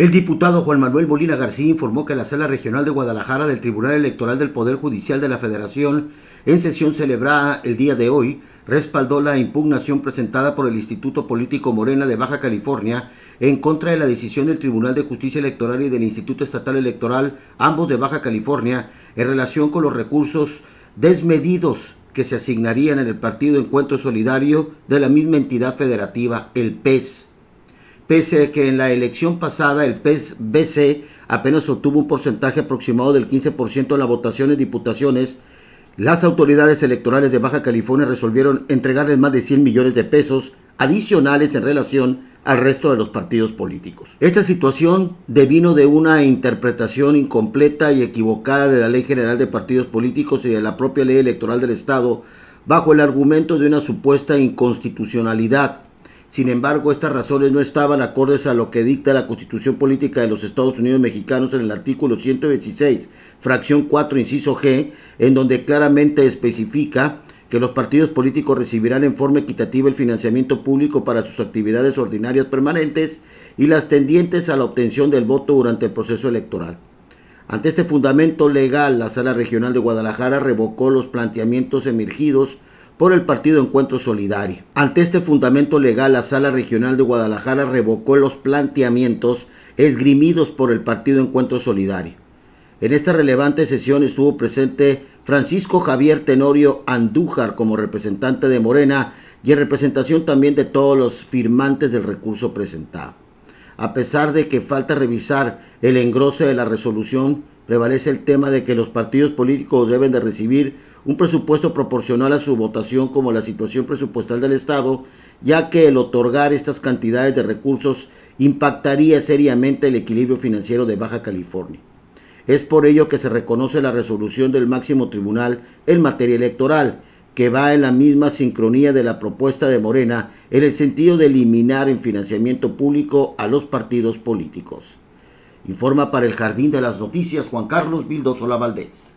El diputado Juan Manuel Molina García informó que la Sala Regional de Guadalajara del Tribunal Electoral del Poder Judicial de la Federación, en sesión celebrada el día de hoy, respaldó la impugnación presentada por el Instituto Político Morena de Baja California en contra de la decisión del Tribunal de Justicia Electoral y del Instituto Estatal Electoral, ambos de Baja California, en relación con los recursos desmedidos que se asignarían en el Partido Encuentro Solidario de la misma entidad federativa, el PES pese a que en la elección pasada el PSBC apenas obtuvo un porcentaje aproximado del 15% de votación votaciones diputaciones, las autoridades electorales de Baja California resolvieron entregarles más de 100 millones de pesos adicionales en relación al resto de los partidos políticos. Esta situación devino de una interpretación incompleta y equivocada de la Ley General de Partidos Políticos y de la propia Ley Electoral del Estado bajo el argumento de una supuesta inconstitucionalidad sin embargo, estas razones no estaban acordes a lo que dicta la Constitución Política de los Estados Unidos Mexicanos en el artículo 116, fracción 4, inciso G, en donde claramente especifica que los partidos políticos recibirán en forma equitativa el financiamiento público para sus actividades ordinarias permanentes y las tendientes a la obtención del voto durante el proceso electoral. Ante este fundamento legal, la Sala Regional de Guadalajara revocó los planteamientos emergidos por el partido Encuentro Solidario. Ante este fundamento legal, la Sala Regional de Guadalajara revocó los planteamientos esgrimidos por el partido Encuentro Solidario. En esta relevante sesión estuvo presente Francisco Javier Tenorio Andújar como representante de Morena y en representación también de todos los firmantes del recurso presentado. A pesar de que falta revisar el engrose de la resolución prevalece el tema de que los partidos políticos deben de recibir un presupuesto proporcional a su votación como la situación presupuestal del Estado, ya que el otorgar estas cantidades de recursos impactaría seriamente el equilibrio financiero de Baja California. Es por ello que se reconoce la resolución del máximo tribunal en materia electoral, que va en la misma sincronía de la propuesta de Morena en el sentido de eliminar el financiamiento público a los partidos políticos. Informa para el Jardín de las Noticias Juan Carlos Sola Valdés.